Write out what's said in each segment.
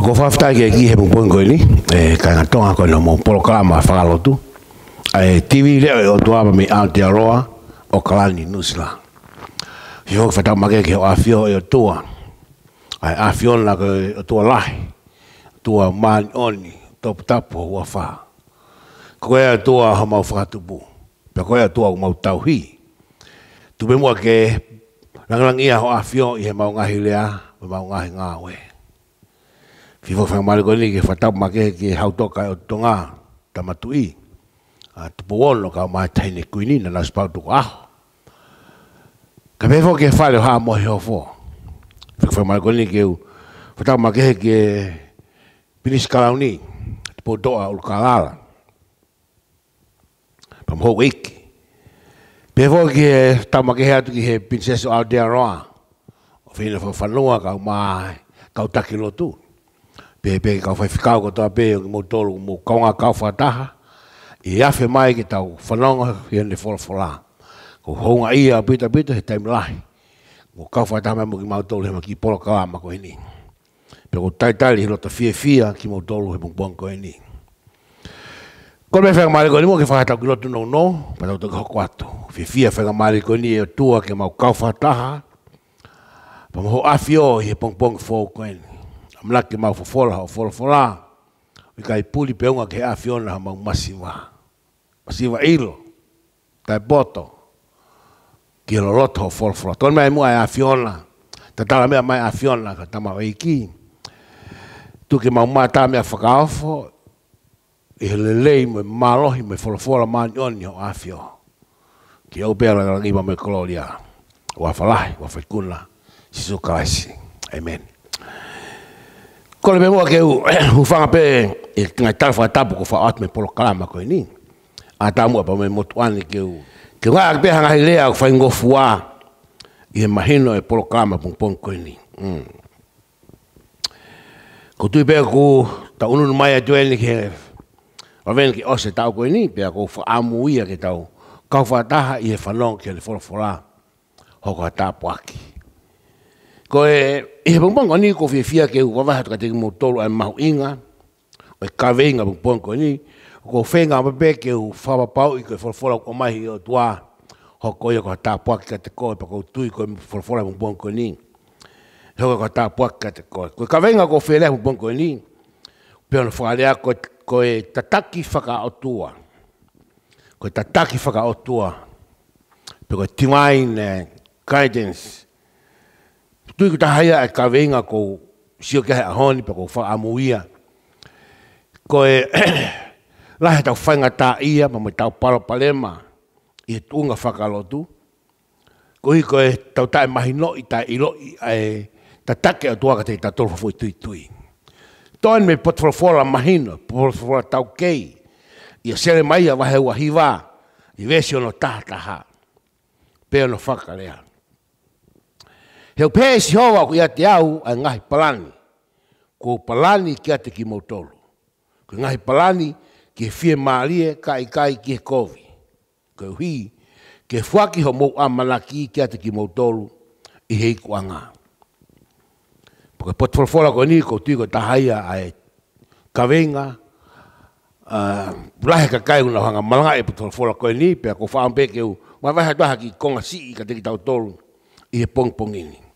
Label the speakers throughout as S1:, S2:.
S1: Ako fafta ke ki he mupoin koe ni, e, ka inga tonga koe no mo polo kama whakalotu. Ai TV leo e otu ama mi Aotearoa o Kalani Nusila. Ki hoki fatau make ke o afio e otua. Ai afio na koe otua lahi, otua maani oni, topu tapu o ua wha. Koe e otua ha mau whakatupu, pe koe e otua o mau tauhi. Tupemua ke rangrangia ho afio i he mau ngahi lea, mau ngahi ngā wea fi fo fa mal goli ke fatap ma ke ke ha to ka to nga ta ma tu i a tu po lo ka ma ta ni ku ni na na spa tu ka ka be fo ke fa lo ha mo ho fo fi fo mal goli ke fatap ma ke ke pinis ka uni tu po do a ul ka la la pa mo wik be fo ke ta ma ke ha tu ke pinis o a de ro a fo fa lo ka ma ka ta ki lo tu pe pe ka fa fika ko ta pe mo tolu mo ka nga ka fa ta ha e a fe mai ki tau fa longa hien le fol fola ko ho nga ia pita pita he taim lai mo ka fa ta mo ki mo tolu he mo ki polo ka ma ko ini pe ko tai tai he lo ta fie fia ki mo tolu he mo bon ko ini ko me fe mai ko ni mo ki fa ta ki lo tu no no pa ta ko ko ato fie fia fe mai ko ni e tua ki mo ka fa ta ha Pamoho afio, hie pong pong fo kwenye. amalaki fofola haofolafola i kaipuli pe uga ke afiona ma masiva masiva ilo tai boto kia loloto haofolafola toni mai mu e afiona ta ta mai afiona ka tamauaiki e tuke maumā tamea whakaofo i e helelei me mālohi me wholafola mānioni ho afio ki la pēra ma me kolia wa falahi wa whaikuna sisu kaisi amen Ko le memoa ke u whanga pe e ngai tau wha tapu ko wha atme polo kalama koe ni. A tau mua pa me motu ane ke u. Ke ngā ake pehanga hei lea ko whaingo fua i he mahino e polo kalama pung pong koe ni. Mm. Ko tui pe ku ta ununu mai a tue ni ke wawene ki ose tau koe ni pe ku wha amu ia ke tau kau wha taha i he whanong ke le wholawhola hoko a tapu aki. Ko e... Eh, e he pungpong koni ko fie fia ke u kwa vaha tukateki mo tolu ai mahu inga, o e kawe inga pungpong koni, ko whenga mape ke u whawa pau i koe wholawhola o mai o tua, ho koe o koha tāpua ki kate koe, pa koe tui koe wholawhola pungpong koni, ho ko ta pua ke kate koe. Ko e kawe inga ko fie lea pungpong koni, pia ono whakalea koe tataki whaka o tua, koe tataki whaka o tua, pia koe timai ne guidance, tu ku tahaya e ka venga ko sio ke a honi pa ko fa amuia ko e la ta fanga ta ia ma ta paro palema i tunga fa tu ko i ko e ta ta mai no i ta i lo i e ta ta ke tu ka te ta tolfo fo tu tu Toen me pot for for la mahino, pot for la taukei. I a sere mai a wahe wahi wā. I vesio no tātaha. Pea no whakarea. Pea no whakarea. He o pēs hoa ku te au a ngahi palani. Ko palani ki te ki motolo. Ko ngahi palani ki fie maalie kai kai ki he kovi. Ko hui ke fuaki ho mou amalaki ki te ki motolo i hei ku Porque Po ke potfolfola ko e ni ko tui ko tahaia ai kavenga Uh, ah, ka kai una hanga malanga e putol fora ko ni, pia ko ke u. mai vaha tuaha ki konga si i ka teki tau tolu, i he pong pong ini.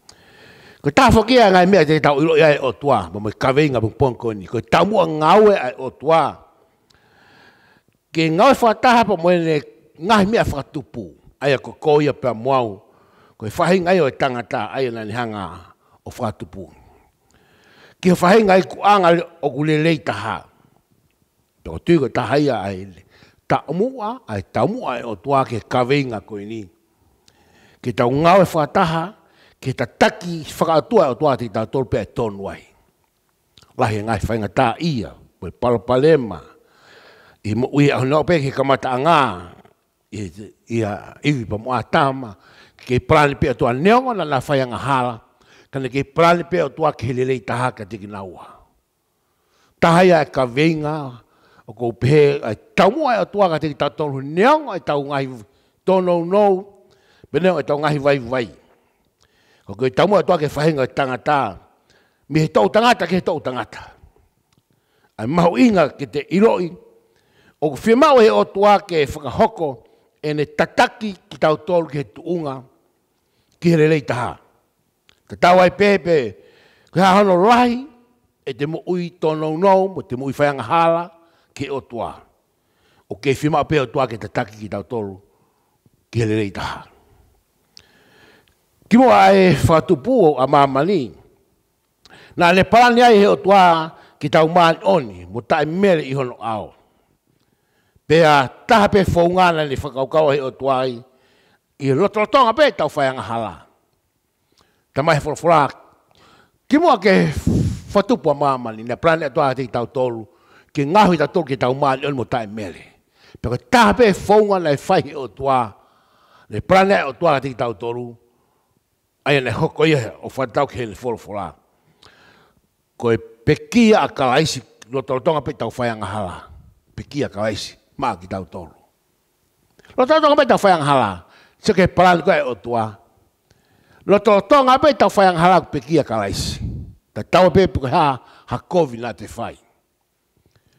S1: Ko ta fo ki ngai me te tau ya e o tua, mo me ka venga bu pon ko ni. Ko ta mu ngau e o tua. Ke ngau fo ta ha po mo ne ngai me fa tupu. Ai ko ko ya pe mau. Ko fa hinga yo e tanga ta ai na ni hanga o fa tupu. Ke fa hinga ku anga o ku le leita ha. Ko tu ko ta ha ai. Ta mu a ai ta mu ai o tua ke ka venga ko ni. Ke ta ngau fo ta ha ke ta taki whakaatua o tua te tātoro pe tonu ai. Lahi ngai whainga tā ia, poi palapalema, i mo ui au nao pe ke kamata a ngā, i, i a iwi pa mua tāma, ke prani pe tua neonga na la whainga hala, kane ke prani pe atua ke helelei taha ka tiki naua. Taha ia e ka veinga, o kou pehe, ai tamu ai atua ka tiki tātoro neonga, ai e tau ngai tonou nou, Bene o e tau ngahi vai. vai. Ko koe tamua toa ke whahinga o tangata. Mi he tau tangata ke he tau tangata. Ai mahu inga ke te iroi. O ko whimau he o tua ke whakahoko e ne tataki ki tau tolu ke he tuunga ki he relei taha. Ka tau ai pepe ke ha hono lahi e te mu ui tonou nou mo te mu ui whayanga hala ke o tua. O ke whimau pe o tua ke tataki ki tau tolu ki he relei taha ki mo e ai fa tu pu a mamali na le pa ni ai o toa ki tau ma oni mo ta mer i hono ao pe a ta pe fo nga na le fa ka ka o toa i i lo to to pe tau fa nga hala ta mai fo fo ki mo ke fa tu pu a mamali na pa ni toa ti tau tolu ki nga hui ta tolu ki tau ma oni mo ta mer pe ta pe fo nga na fa e i o toa le pa ni o toa ti tau tolu to ai ne hoko ia o fa tau ke le folo fola ko e pekia a kalaisi lo tolo tonga pe tau fai anga hala pekia kalaisi ma ki tau tolo lo tolo tonga pe tau fai anga hala se ke palan ko e o tua lo tolo tonga pe tau fai anga hala pekia kalaisi ta tau pe pe ha ha kovi na te fai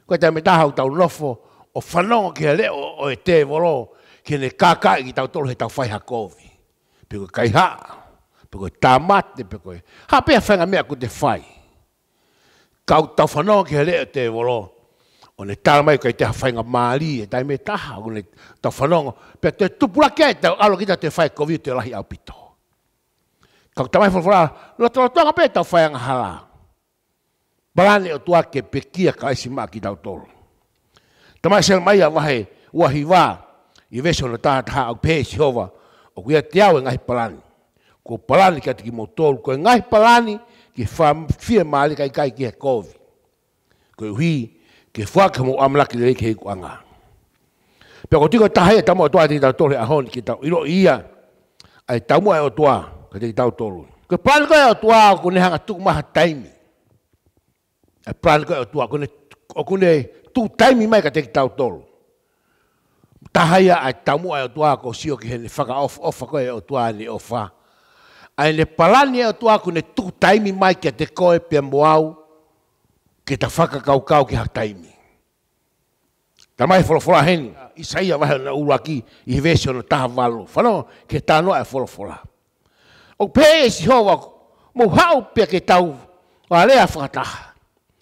S1: ko ta me tau tau lofo o fanongo ke le o, o e volo ke ne kaka ki tau tolo he tau fai ha kovi pe ko kai ha pe koe tamate pe Ha pe whenga mea ko te whai. Kau tau whanau ki hele te wolo. O ne tāra mai kai te whainga Māori e tai me taha o ne tau whanau. Pe te tupura kia e te alo ki te whai kovi te lahi au pito. Kau tamai whanwhara, lo tala tuanga pe tau whainga hala. Barane o tua ke pe kia ka isi mā ki tau tolo. Tamai sel mai a wahe uahi wā i vese o ne tāra taha au pēs hiova o kuia te au e ngahi parani ko palani ka tiki motoru, ko ngai palani ki fie maali kai kai ki he kovi. Ko hui, ke fuaka mo amla ki lei kei kuanga. Pea ko tiko tahaia tamo atoa te tau tole ahoni ki tau ilo ia, ai tamo e ai atoa ka te tau tolu. Ko palani ko ai e atoa ko ne hanga tuku maha taimi. Ai e palani ko ai atoa ko ne, o ko ne tuku taimi mai ka te tau tolu. Tahaia ai tamo ai atoa ko sio ki hene whaka of, ofa ko ai atoa ni ofa. Ofa a le palania o tu aku ne tu taimi mai ke te koe pe moau ke ta faka kau kau ke hataimi taimi ta folo folo hen i sai ia na uru aki i hevesi no taha valo whano ke ta noa e folo folo o pe e si ho wako mo hau pe ke tau o alea whakataha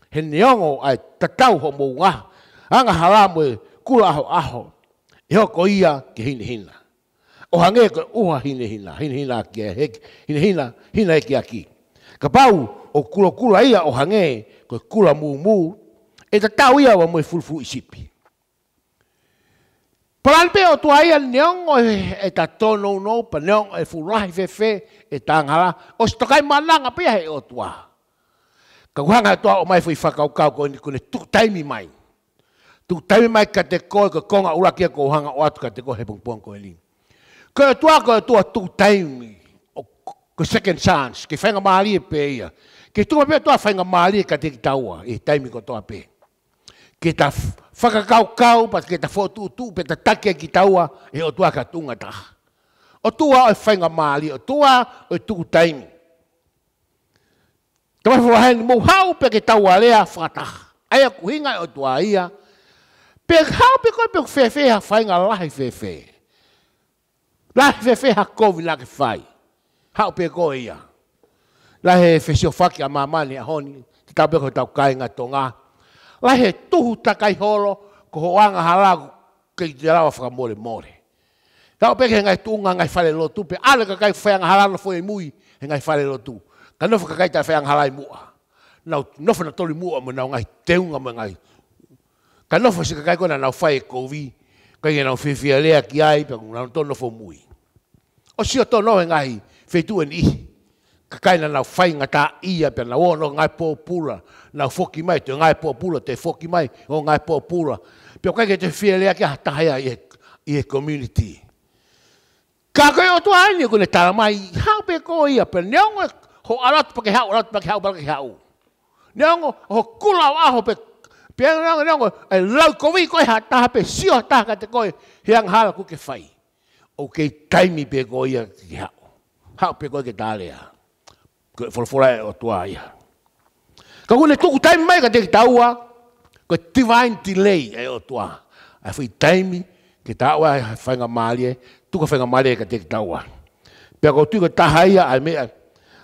S1: he neongo ai tatau ho mo ngaha anga halamwe kula aho aho e hoko ke hini hina o hange e ko uha hine hina hine hina ki he hine hina hina e ki aki ka pau o kulo kulo ia o hange e ko kula mu mu e ta tau ia wa mo fulfu isipi Pran pe o tuai an neon o e ta tono no pa neon e fu rahi fe fe e ta ngara o stokai malanga pe he o tua. Ka kuhanga tua o mai fui whakau kau ko ni kune tuk taimi mai. Tuk taimi mai ka te koe ka konga ura kia ko hanga o atu ka te koe he pungpong ko e Ko tua ko tua tu time o ko second chance ki fenga mali pe ia. Ki tu pe tua fenga mali e ka te taua e time ko tua pe. Ki ta faka kau kau pa ki ta fo tu tu pe ta take ki taua e o tua ka tunga ta. O tua o e fenga mali o tua o e tu time. Tama fo hen mo hau pe ki taua le a fata. Aia kuhinga o tua ia. Pe hau pe ko pe fe fe ha fenga lahi fe fe. fe. La fe fe ha kovi la ke fai. Ha upe koe ia. La he fesio faki a mamani a honi. Ti tau beko tau kai ngā tonga. La he tuhu takai holo. Ko ho anga halago. Ke i te rawa whaka more more. Tau peke ngai tunga ngai fale lotu. Pe ale ka kai whaianga halano fo e mui. He ngai fale tu. Ka nofa ka kai ta whaianga halai mua. Nau nofa na toli mua mo nau ngai teunga mo ngai. Ka nofa si ka kai kona nau fai e kovi. Ka kai na fifia lea ki ai pe na tono fo mui o si o tono en ai fe tu en i ka kai na fai nga ta ia pe na ono nga po pura na fo ki mai te nga po pura te fo ki mai o nga po pura pe kai ke te fia lea ki ta ia e, i e community ka kai o to ai ni ko ne ta mai ha pe ko ia pe ne ho alat pe ke ha alat pe ke ha ba ke ho kula wa pe Pia ngā ngā ai lau kowi koe ha taha pe sio taha ka te koe, he ang hala ku ke whai. O kei taimi pe koe ia ki hao. Hao pe koe ke tāle ha. Koe wholawhora e o tua ia. Ka kule tuku taimi mai ka te ki taua, koe divine delay e o tua. Ai whi taimi ke taua e whainga maalie, tuka whainga maalie ka te ki taua. Pia kou tuka taha ia ai mea.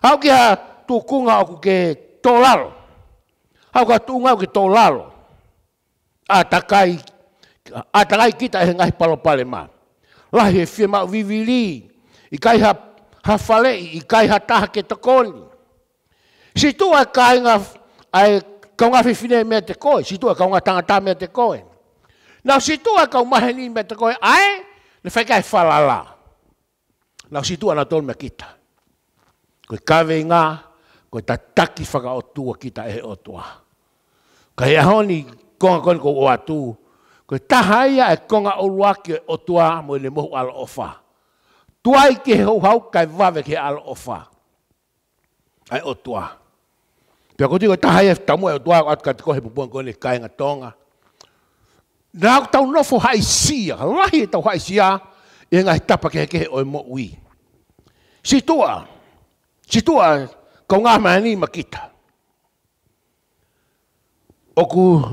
S1: Hau ki ha tukunga o ku ke tolaro. Hau ka tunga o ke tolaro. Hau ka tunga o ke tolaro atakai atakai kita he ngai palo pale ma la he fi ma vivili i kai ha ha fale i kai ha ta ke to kon si tu a kai nga ai ka nga fi fine me te ko si tu a ka nga tanga ta me te ko na si tu a ka ma he ni me te ko ai le fa kai fala la na si tu na tol me kita ko ka ve nga ko ta taki fa ka o tu kita e o tu ka ya honi konga kone ko watu. Ko taha ia e konga o luake o tua amo ele mohu ala ofa. Tua i ke hau hau kai vave ke ala ofa. Ai o tua. Pia kuti ko taha ia tamu e o tua atu kati kohe pupuan kone kai nga tonga. Nā ku tau nofo hai sia, lahi e tau hai sia, e ngā tapa ke ke o e mo ui. Si tua, si tua, kau ngā mani makita. Oku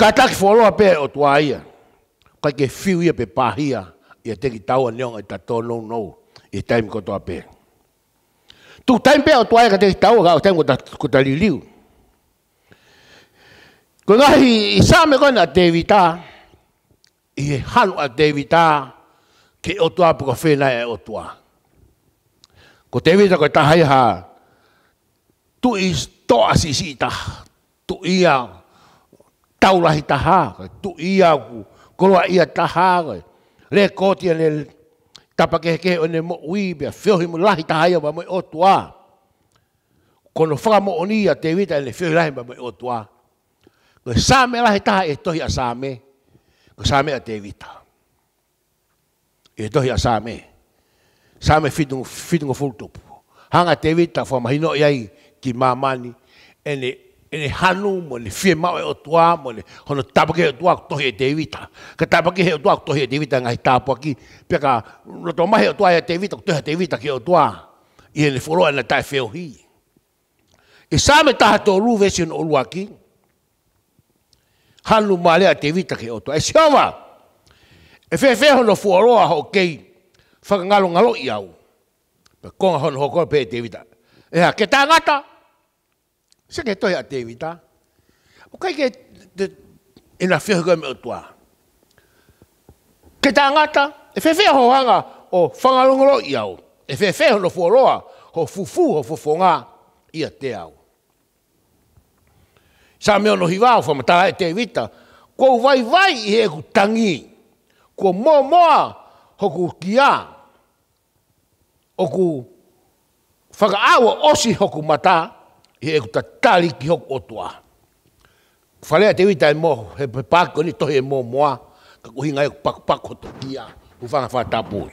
S1: Ka taki whaloa pe o tua ia. Ka ke whiu ia pe pahia. Ia te ki taua neong e tato no no. Ia taimi kotoa pe. Tu taimi pe o tua ia ka te ki taua ka o taimi kota liliu. Ko ngahi i sāme koe na te vita. I e hanu a te vita. Ke o tua puka whena e o tua. Ko te vita koe tahai ha. Tu i toa sisi ta. Tu i au taulahi taha, tu ia ku, koloa ia taha, e le koti ane tapakeheke o ne mo ui bea, fiohi mo lahi taha ia mamoe o tua. Kono whaka mo oni ia te wita ane fiohi lahi mamoe o tua. Koe sāme lahi taha e tohi a sāme, koe sāme a te wita. E tohi a sāme. Sāme fitungo fulltupu. Hanga te wita fwa mahino iai ki mamani, ene ene hanu mo le fie mau e o toa mo le hono tapake o toa tohe e tevita. Ka tapake he o tua tohe e tevita ngai tapu aki. Pia ka roto mahe o tua e tevita, tohe e tevita ke o toa I ene foro ana e ta feo hi. E same taha to ru vesi no olu aki. Hanu ma le a tevita ke o toa E, e siowa, e fe fe hono fuoroa ho kei. Whakangalo ngalo i au. Pia konga hono hokoa pe e tevita. Ea, ke ta Ea, Se ke toi ate vita. Ah? O kai ke te ina fiho ke me o tua. Ke tangata, e fefe ho hanga o whangalongoro i au. E fefe ho no fuoroa, ho fufu, ho fufonga i a te au. Sa me no hiwa o whamata e te vita, ah? ko vai vai i e ku tangi, ko mō mōa ho ku kia, o ku whakaawa osi ho ku he eku ta tali ki hoku o tua. Whalea te uita e mo, he pe ni tohe mo moa, ka kuhinga eku pako pako to kia, uwhanga wha tapu.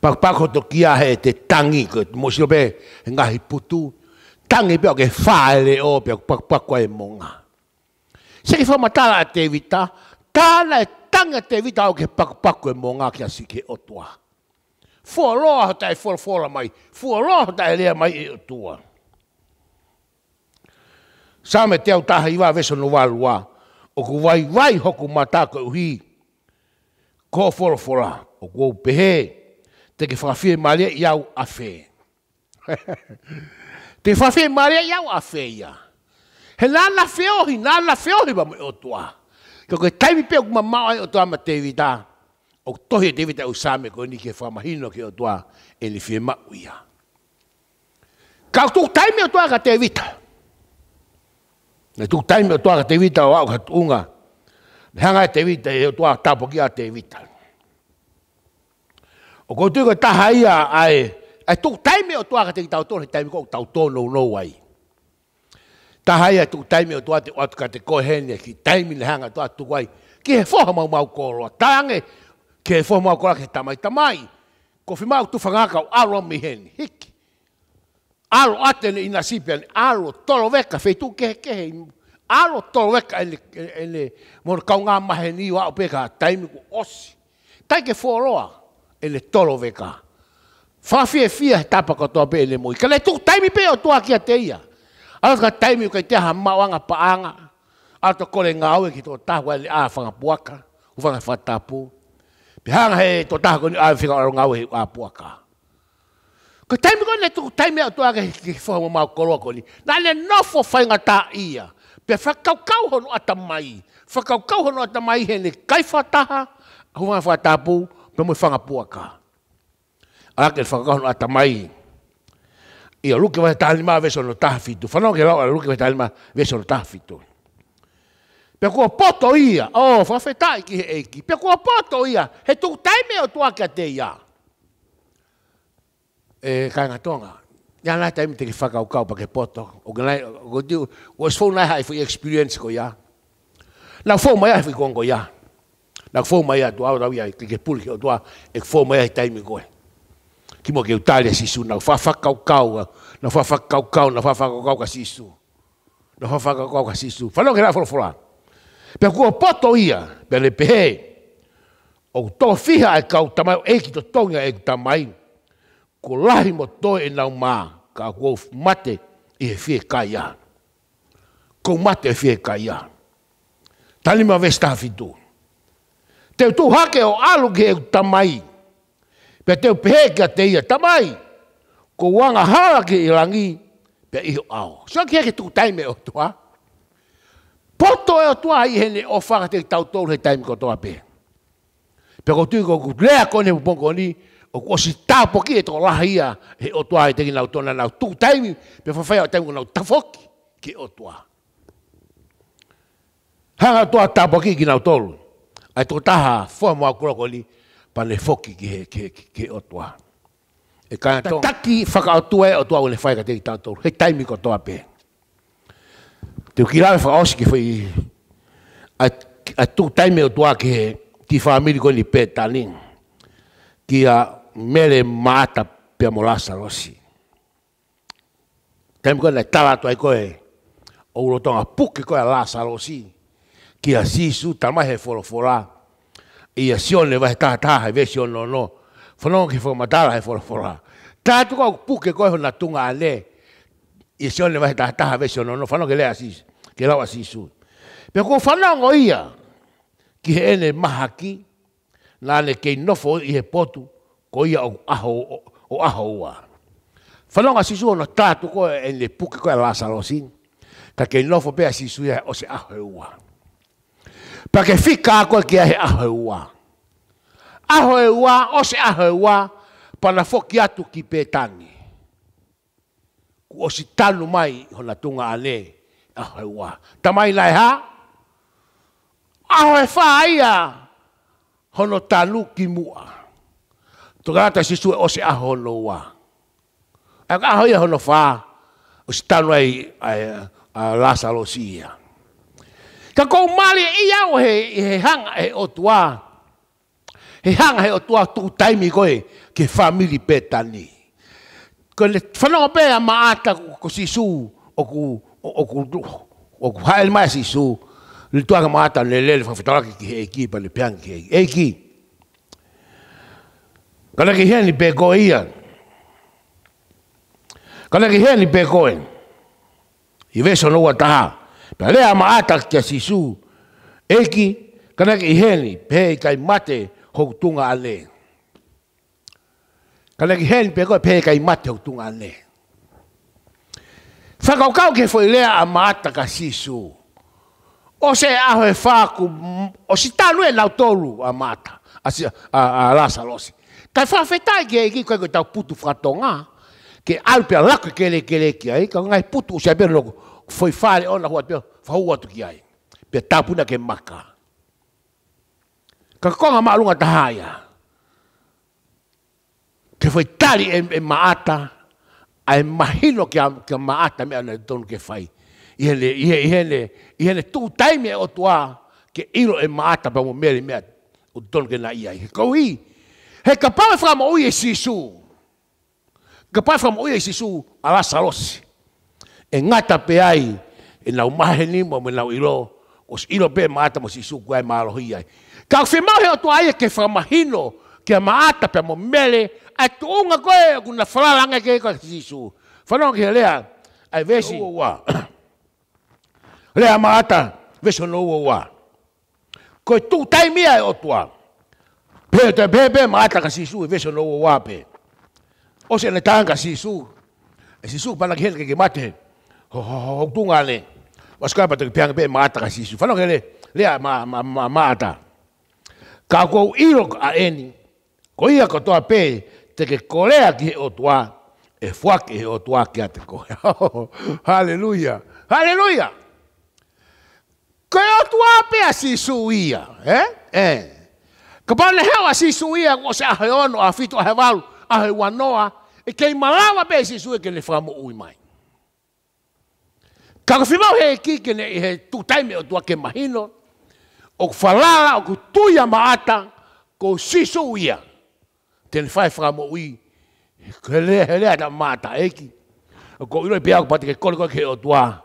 S1: Pako pako to kia he te tangi, ko te mosilope he ngahi putu, tangi pia ke whaele o pia ku pako pako e mo ngā. Se ki whama tala a te uita, tala e tangi a te uita o ke pako pako e mo ngā kia sike o tua. Fuoroa hata e fuoroa mai, fuoroa hata e lea mai e o tua. Fuoroa hata e lea mai e o tua sa me te au taha iwa veso no walua, o ku vai vai hoku matako uhi, ko forofora, o ku au pehe, te ke whawhia maria iau a fe. te whawhia maria iau a fe ia. He nana feohi, nana feohi ba mui o tua. Ko ke taimi pe o kuma mao ai o tua ma te vita, o tohi e te vita u same ko ni ke whamahino ke o tua, e ni whie mau ia. Kau tuk taimi o tua ka te vita. Kau tuk taimi o tua ka te vita. Na tu o to te vita wa ka unga. Na hanga te vita e toa ta poki a te vita. O ko tu ko ta hai a ai. Ai tu time to ka te tau to te time ko tau to no no wai. Ta hai a tu time to te at ka te ko hene ki time le hanga toa tu wai. Ki he fo mau mau ko ro tange. Ki he fo mau ko ke tamai tamai. Ko fi mau tu fanga ka aro mi hene. Hiki alo ate ne ina sipe ane, alo tolo veka, fei tu kehe kehe, alo tolo veka ene, ene, mora kau ngā mahe ni wa upeka, taimi ku osi. Tai ke fuoroa, ene tolo veka. Fafie fia he tapa katoa pe ene mui. Kale tu taimi pe o tua ki a teia. Alo ka taimi ukei te ha mawanga paanga, alo to kore ngā aue ki tō tahua ele a whanga puaka, uwhanga whatapu. Pihanga he tō tahua ni aue whika aro ngā aue he a puaka. Pihanga he tō tahua ni aue whika aro ngā aue he a puaka. Ko taimi ko ne tuku taimi atu a ki fua mo mau koroa koni. Nā ne nofo whainga tā ia. Pe whakaukau honu ata mai. Whakaukau honu ata mai he ne kaifataha. Huwanga whatapu, pe mui whangapua ka. Ake whakaukau honu ata mai. Ia ruke wa tāni mā vesa no tāwhitu. Whanau ke rau, ruke wa tāni mā vesa no tāwhitu. Pe kua poto ia. O, oh, whawhetai ki he eiki. Pe kua poto ia. He tuku taimi au tuaga te iaa. e eh, kangatonga. Ia nā taimi te ki whakaukau pa ke poto. O ganai, o tiu, o es na nai hai fui experience ko ia. Nā fōu mai hai fui kongo ia. Nā fōu mai atu au rau ia, ki ke puli ki o tua, e fōu mai hai taimi koe. Ki mo ke utalia sisu, nā whawhakaukau, nā fa nā whawhakaukau ka sisu. Nā whawhakaukau ka sisu. Whanongi rā whorofora. Pea kua poto ia, pea le pehe, o tō fiha e kau tamai, e ki tō tonga e tamai, ko lahi mo toe e nau mā, ka kua mate i e fie kai a. Ko mate e fie kai a. Tani ma vesta hafidu. Te tu hake o alu ke e tamai. Pe te pehe ke te ia tamai. Ko wanga hala ke i rangi, pe iho au. Sio ki eke tuku taime o tua. Poto e o tua i hene o whakate i tau tolu he taime ko toa pe. Pe ko tui ko kutlea kone pupongo ni, o ko si ta po ki to la hia e o toa te na to na na tu tai pe fa fa o tai na ta fok ki o toa ha ha toa ta po ki ki na to lu ai to ta ha fo mo a ko li pa le fok ki he ke ke o toa e ka to ta ki fa ka o toa o toa o le fa ka te ta to he tai mi ko toa pe te ki la fa o si ki fo i ai tu tai me o toa ki ki fa mi ko ni pe ta ki a mele mata pia molasa losi. Tem koe nei tala tuai koe, o urotonga puki la lasa losi, ki a si su tamahe forofora, i a sione vai ta ta, he vesi on no, whanonga ki whakamatala he forofora. Tātu koe puki koe hona tunga ale, i a sione ta ta, taha vesi on no, no, whanonga le si, ki lawa si su. Pea koe whanonga ia, ki he ene mahaki, nā ne no fo i e potu, ko ia o aho o aho wa falonga si suona tatu ko en le puke ko e la salosin ka ke no fo pe si suya o se aho wa pa ke fika ko ke a aho wa aho wa o se aho wa pa na fo ki atu ki pe tangi o si talu mai ho na tunga ale aho wa tamai lai ha aho e fa ia ho no talu ki mua Togata si sue ose aho loa. Aka aho ia hono wha, o ai, lasa lo sia. Ka kou mali iau he, he he otua. he hang he otua tu taimi koe ke whamiri petani. Ko le whanonga pēa maata ko sisu oku oku oku oku o hael mai sisu, le tua ka maata lele whawhitaraki ki he pa le piangi ki he eki. Kana ki hea ni peko ia. Kana ki hea ni peko e. I weso no wataha. Pea lea ma atak kia sisu. Eki, kana ki hea ni pei kai mate hokutunga ale. Kana ki hea ni peko e pei kai mate hokutunga ale. Whakaukau ke foi lea a maata ka sisu. O se aho e whaku, o si tanu e lau tolu a maata. A, a, a rasa losi. Tai fa fa tai ge ki ko ta putu fa tonga. Ke al pe la ke le ke le ki ai ka ngai putu se be lo foi fa le ona huat pe fa hua tu ki ai. Pe tapu na ke maka. Ka ko ma lu ta haia. Ke foi tali e, e maata ai mahino ke ke maata me ana ton ke fai. Ihele ihele ihele ihele tu time o tua ke ilo e maata pa mo mere me o ton ke na ia. Ko hi. Ko hi. Ekapal fram oye sisu. el fram oye sisu ala salos. en la umaheni en la ilo. Os ilo pe mata mo malohia. Ka he que aye framahino ke maata mo mele que es kuna falalanga ke sisu. lea ai vesi. Lea maata vesi no wa. Ko tu Pepe mata kasisu veso no wape. O se ne tanga sisu. E eh, sisu pana kel ke mate. Ho ho ho tungale. Waska pa te piang pe mata kasisu. Fano kele le ya ma ma ma mata. Ka ko iro a eni. Ko ia ko a pe te ke kolea ki o toa. E fua ki o toa ki ate ya ko. Hallelujah. Hallelujah. Ko o toa pe a ya sisu ia, eh? Eh. kapane hewa si suia ko se ahe ono a fito ahe walu ahe wanoa e kei malawa pe si sui ke le whamu ui mai. Ka ka whimau he ki kene i he tūtaime o tua ke mahino o whalara o ku tuia maata ko si suia ten whae whamu ui ke le he lea ta maata eki o ko ilo i pia ko pati ke kore koe ke o tua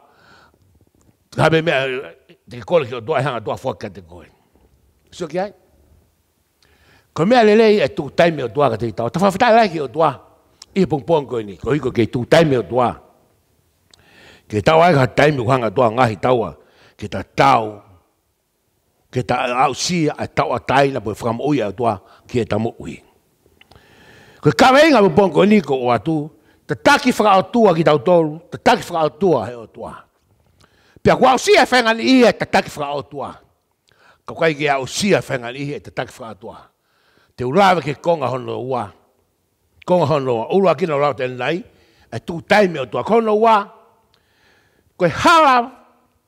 S1: Habe mea, te kore ke o tua e hanga tua fuaka te koe. Sio ki hai? Ko mea lele e tu taime o dua ka te tau. Ta whawhita lai ki o dua. I he pung pong koe ni. Ko ke tu taime o dua. Ke tau ai ka taime o hanga dua ngahi taua. Ke ta tau. Ke ta au si a tau a taina po e whakam ui a dua. Ke e tamu ui. Ko ka mea inga pung pong koe ni ko o atu. Ta taki whaka o tua ki tau tolu. Te taki whaka o tua he o dua. Pia kua au si a e whenga ni i e ta taki whaka o tua. Ka kai ki au si a e whenga ni i e ta taki whaka o tua. Ta taki whaka o tua te ulawe ke konga hono wā. Konga hono wā. Ulu aki na ulawe te nai, e tū taime o tua kono wā. Koe hala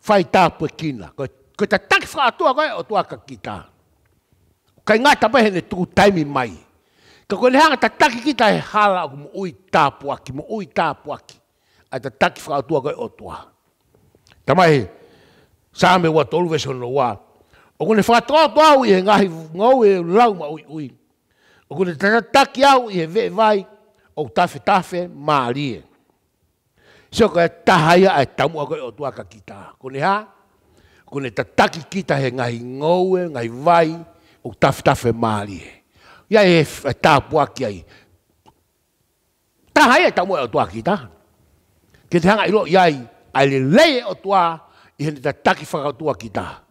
S1: whai tāpu e kina. Koe, koe te taki whātua koe o tua ka kita. Kai ngā tapai hene tū taimi mai. Ka koe lehanga ta taki kita e hala o mu ui tāpu aki, mu ui tāpu aki. Ai ta taki whātua koe o tua. Tamai, sāme wa tolu vese wā. O kone whatoa to au i he ngahi ngau e lau ma ui ui. O kone tatataki au i he vee vai o tafe tafe maalie. Seo kone tahaia e tamua koe o tuaka kita. Kone ha? Kone tataki kita he ngahi ngau e ngahi vai o tafe tafe maalie. Ia e, e tāpua ki ai. Tahai e tamua o tuaka kita. Ke te hanga ilo iai, ai le le e o tuaka i hene tataki whakautua kita. Ia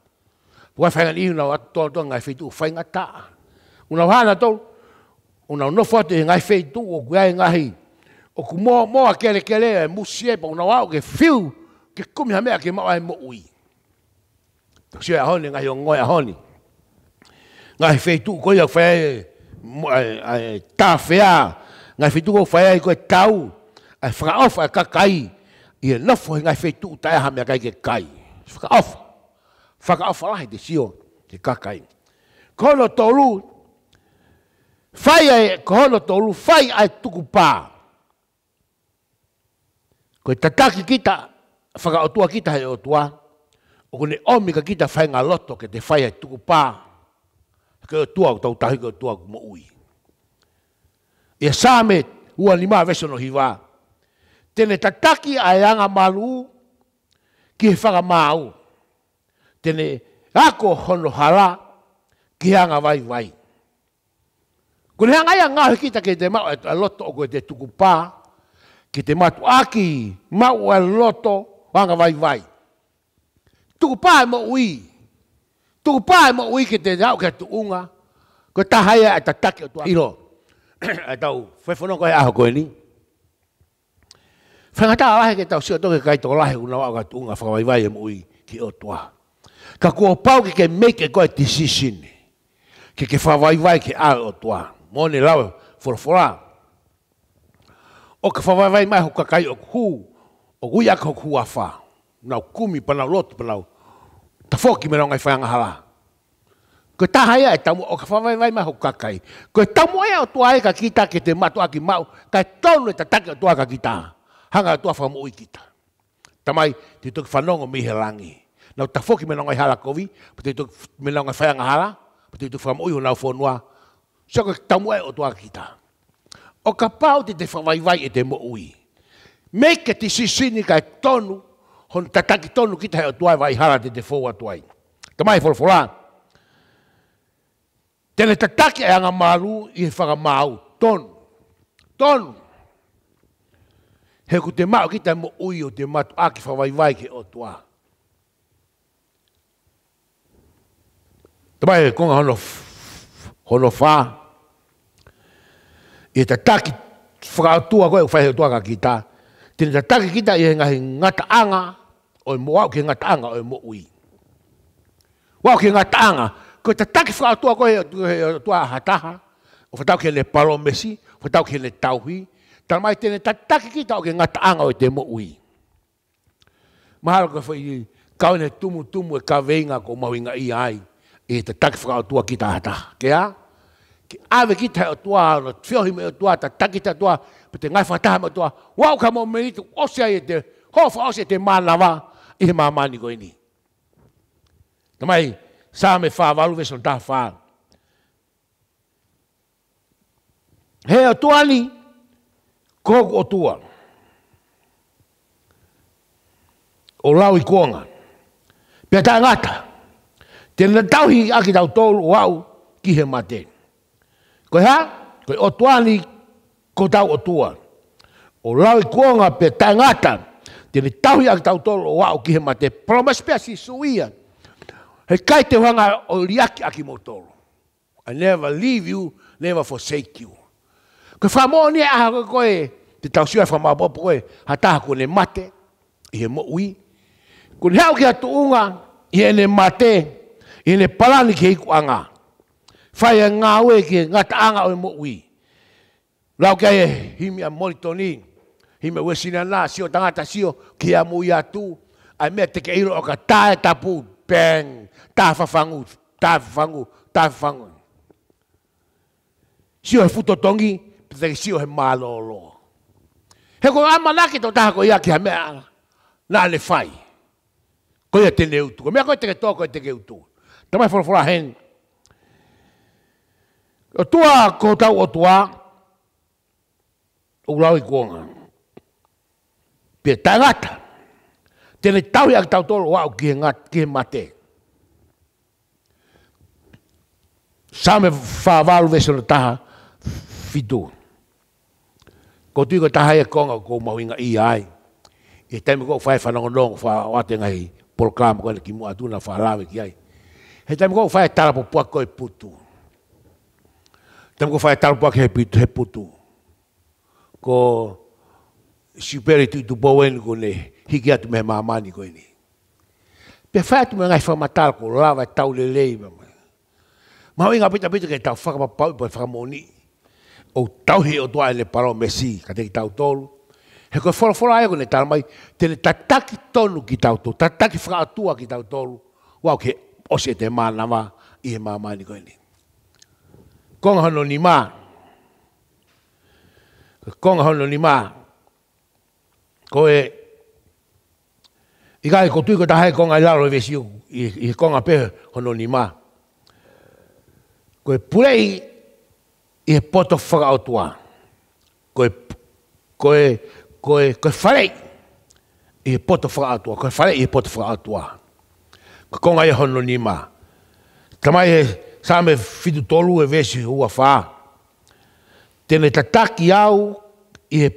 S1: Wa whainga ni na wa tō tō ngai whetu whainga tā. Una whana tō, una no whate ngai whetu o kua e ngahi. O ku mō mō a kere kere e musi e pa una wau ke whiu ke kumi ha mea ke mawa e mo ui. Tō sio a honi ngai o ngoi a honi. Ngai whetu koi a whae tā whea. Ngai whetu ko whae e koe tau. Ai whaka ofa e kakai. Ia nofo ngai whetu tae ha mea kai ke kai. Whaka ofa. faka afalahi te sio te kakai. Kono tolu, fai ai, kono tolu, fai ai tuku pā. Koe tataki kita, faka otua kita hei otua, o kone omi ka kita fai ngā loto ke te fai ai tuku pā. Ke tua, tau tahi ke otua kumo ui. E sāme, ua lima veso no hiwa. Tene tataki ai anga malu, ki he whaka māu. Ia tene ako hono hala ki hanga vai vai. Kone hanga ia ngā hiki ta te mau e loto go de te tuku pā, ki te matu aki, mau e loto, hanga vai vai. Tuku pā e mo wi tuku pā e mo wi ki te tau ki atu unga, ko tahaia e tatake o tuaki. Iro, fue tau whefono koe aho koe ni. Whangata a lahe ke tau sio toke kai to lahe una o katu unga, whakawai vai e mo ui ki o tuaki ka kua pau ki ke meke koe te sisini. Ke ke vai ke a o tua. Mone lau, furafura. O ke whawaiwai mai hoka kai o kuhu, o gui aka hoku awha. Nau kumi, panau lotu, panau. Ta fōki me rongai whaanga hala. Koe taha ia e tamu, o ka whawaiwai mai hoka kai. Koe tamu ea o tua e ka kita ke te matu aki mau, kai tonu e ta e take o tua ka kita. Hanga o tua whamu ui kita. Tamai, te toki whanongo mihe langi. Tamai, na ta foki melonga hala kovi pete to melonga fa nga hala pete to fam oyo na fo noa so ko ta mo e o toa kita o kapau te te vai vai e te mo ui me ke ti si sini ka tonu hon ta ta tonu kita o toa vai hala te te fo wa toa ka mai fo fo te le ta ta ki anga malu i fa ga mau tonu tonu He ku te mau ki mo ui o te matu aki fa ke o toa. E mai, konga hono, hono fa, i te taki whakatua koe, whaihe tua ka kita, tine te taki kita i henga hi ngata anga, o i moau ki ngata anga o i mo ui. Wau ki ngata anga, ko te taki whakatua koe, he tua hataha, o whatau ki hene palomesi, o whatau ki hene tauhi, tala mai tine te taki kita o ki ngata anga o i te mo ui. Mahalo ka whai, kawene tumu tumu e ka veinga ko mawinga i ai, ai e te taki whakao tua ki tā hata. Ke a? Ke awe ki tae o tua, no tewhi me o tua, ta taki tae tua, pe te ngai whakataha me o tua, wau ka mo me i te osia e te, hofa osia e te mānawa, i he mamani koe ni. Tamai, sā me whā walu vesu tā whā. He o tua ni, kōku o tua. O lau i kuanga. Pia tā ngata. Pia tā ngata. Te na tauhi a ki tau tōru o au ki he mate. Koe ha, koe o tuani ko tau o tua. O lau i kuonga pe tangata, te na tauhi a ki tau tōru o au ki he mate. Promise pe si suia. He kai te wanga o riaki a ki mo tōru. I never leave you, never forsake you. Koe whamoa ni e aha koe koe, te tau siwa whamoa popo koe, hataha koe ne mate, i he mo ui. Koe ni hau ki hatu unga, i he ne mate, i he mate, ine palani ke iku anga. Fai e ngā ue ke ngata anga oi mo ui. Lau kia e himi a molitoni, himi a wesina nā, sio tangata sio, ki a mui atu, ai mea teke iro o ka tae tapu, bang, tae fafangu, tae fafangu, tae fafangu. Sio he futotongi, pitake sio he malolo. He ko ama nā ki tō taha ko ia ki a mea, nā le fai. Ko ia tene utu, ko mea ko teke tō, ko teke utu. Ko ia tene utu. Tamai whanawhara e hen. O tua ko tau o tua, o lau i kuonga. Pia tai ngata. Tene tau i ak tau tolo wau ki e ngat, ki e mate. Same whāwaru vesona taha fitu. Ko tui ko taha e konga ko mawinga i ai. E temi ko whae whanongonong wha o ate ngai. Polkama ko ele ki mua atuna wha lawe ki ai. He tamu kou whae tarapu pua koe putu. Tamu kou whae tarapu pua koe putu he putu. Ko siuperi tu tu bowen ko ne hiki atu me mamani koe ni. Pe whae atu me ngai whamatar ko lawa e tau le lei mama. Mau inga pita pita kei tau whakapapau i poe whakamoni. O tauhi o tuai e le paro mesi kateki tau tolu. He koe wholawhola aia kone tāra mai, tēne tataki tonu ki tau tō, tataki whakatua ki tau tōru. Wau ke o se te mānawa i he mama ni koe ni. Konga hono ni mā. Konga hono ni mā. Ko e, i kai kotui ko tahai konga i laro i e vesi u, i he konga pehe hono ni mā. Ko e purei i he poto whakaotua. Ko e, ko e, ko e, ko e whare i he poto whakaotua. Ko e whare i he poto whakaotua. Ko e whare i he poto whakaotua ka konga e hono ni ma. Tamai e sa fitu tolu e vesi ua fa. Tene tataki au i e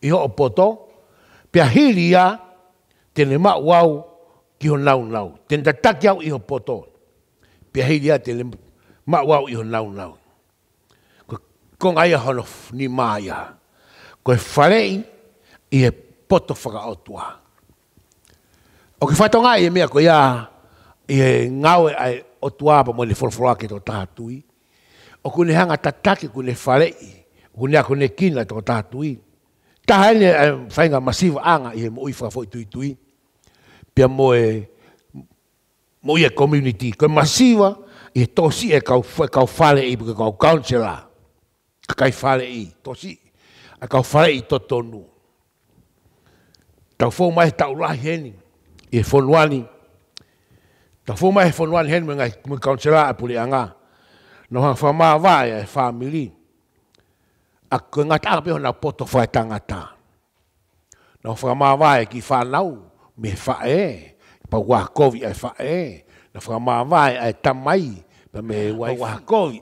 S1: i ho opoto, pia hiri ia tene ma uau ki ho nau nau. Tene tataki au i ho poto, pia hiri ia tene ma uau i ho nau nau. Konga e hono ni ma ia. e farei i e poto whakaotua. O ki whaitonga e mea ko ia, ia e ngawe ai o tua pa mo le folfloa ke to tatui o ku le hanga tataki ku le fale i ku le ku le kina to tatui ta hane fainga eh, masivo anga i mo i fa fo tui tui pe mo e mo e community ko masiva i to si e ka fo ka fale i ka kaunsela ka kai fale i to si a ka fale i to tonu ta fo mai ta ulahi e fo luani Ta fuma he fonu an hen mga kum kaunsela a anga. No ha fama vai e family. A kunga ta pe na poto fa tangata. No fama vai ki fa nau me fa e pa wa kovi e fa e. No fama vai e mai pa me wa wa kovi.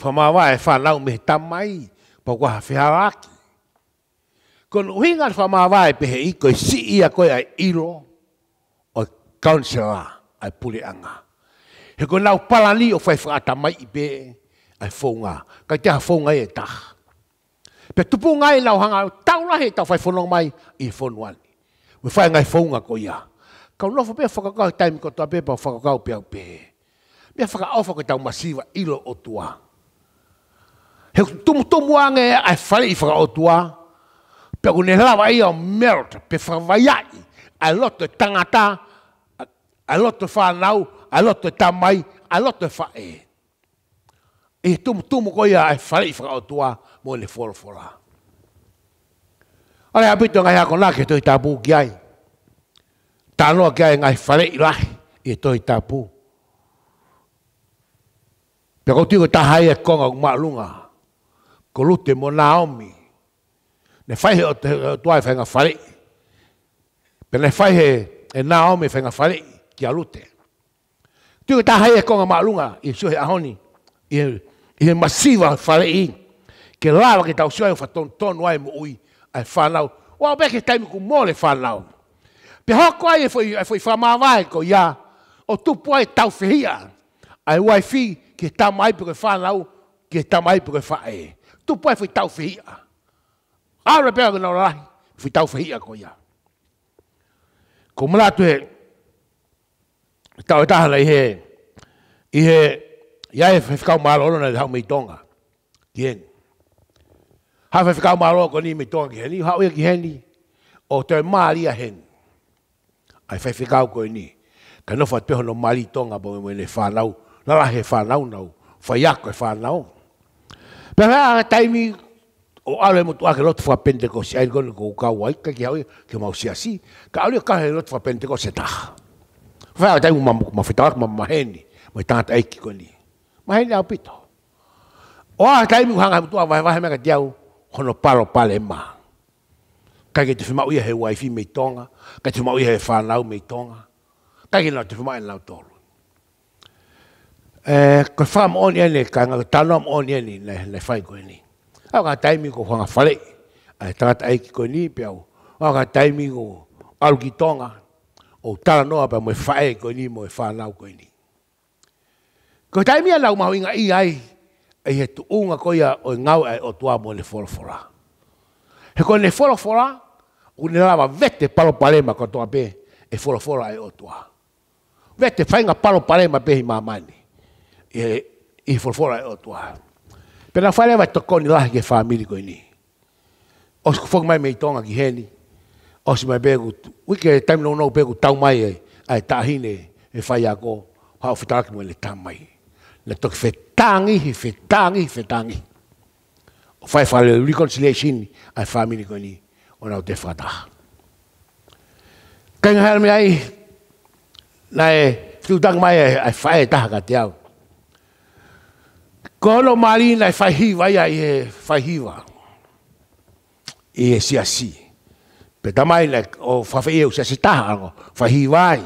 S1: Fama vai e fa nau me ta mai pa wa fa raki. Kon uinga fama vai pe he iko si ia ko ai iro counselor ai puli anga. He ko nau palali o fai whaata mai i be ai whonga. Kai te ha e ta. Pe tupu ngai lau hanga tau lahe tau fai whonong mai i whonuani. We fai ngai whonga ko ia. Kau nofo pe whakakau i taimi kotoa pe pa whakakau pe au pe. Mea whakakau ta masiva masiwa ilo o tua. He tumutumu ange ai whare i whakakau tua. Pe kune la vai o merota pe whakavaiai. Ai loto tangata. Ai tangata a loto fa nau a loto ta mai a loto fa e e tum tum ko ia e fa i fa o tua mo le for fora ora a bito ngai ko na ke to ta bu ki ai ta no ki ai ngai fa i lai e to ta bu pe ko ti ko ta hai e ko ngau ma lunga ko lute mo naomi ne fai he o tua e fenga fai pe ne fai he e naomi fenga fai que Kialute. Tú que estás ahí con la maluna, y su ajoni, y el y el masivo falei que lava que está usando el ton no hay mui al fanau. O ver que está com mole fanau. Pero ho fue fue fama vai con ya. O tú puedes estar fia. Ai wifi que está mal porque fanau que está mal porque fae. Eh. tú puedes estar tau Habla peor que no lá. Fui tau fia con ya. Como la tuve. tau e tahana i he, i he, ia e whaifikau maalo ono nei hau mei tonga, ki heni. Hau whaifikau maalo ko ni mei tonga ki heni, hau ia ki heni, o te a heni. Ai whaifikau ko ni, ka nofa peho no maali tonga bo me mwene whanau, nara he whanau nau, whaiako e whanau. Pera a taimi, o alo e mutu ake lotu whapente ko si, ai gono ko ukau waika ki hau ia, ki mausia si, ka alo e kahe lotu whapente ko e taha. Fa tai ma ma fa tak ma ma heni. Ma ki koni. Maheni au pito. O a tai mu hanga tu va va me diau kono palo pale ma. Ka ke te fuma uia he wifi me tonga, ka te fuma uia he fa e nau me tonga. Ka ke no te fuma en lau tolu. Eh ko fa mo ni ene ka nga ta no mo ni ene le le fai ko ni. Au ka tai mi ko hanga fale, le. Ai ta ta ki koni ni pe au. Au ka tai mi ko alu o tala noa pa moe fae koe ni, moe fae lau koe ni. Ko tai mia lau maho inga i ai, ai e he tu unga koe o ngau ai o tua moe le forofora. He koe le forofora, u ne lava vete palo palema ko toa pe, e forofora ai o tua. Vete fainga palo palema pe hi mamani, e, e forofora ai o tua. Pena fai lewa toko ni lahi ke whaamili koe ini. Os fok mai meitonga tonga ki heni, o si mai begu we ke time no no begu tau mai ai e, ai tahine e fai ago ha o fitak mo e le tau mai le tok fe tangi he fe tangi fe tangi o fai fa le reconciliation ai family ko ni ona o te fata kai ngai me ai nai tu tang mai e, ai fai ta ga te au ko lo mari nai fai hi vai ai fai hi va e si asi e Pe tamai le o whawhi au sa si taha ango, whahi wai,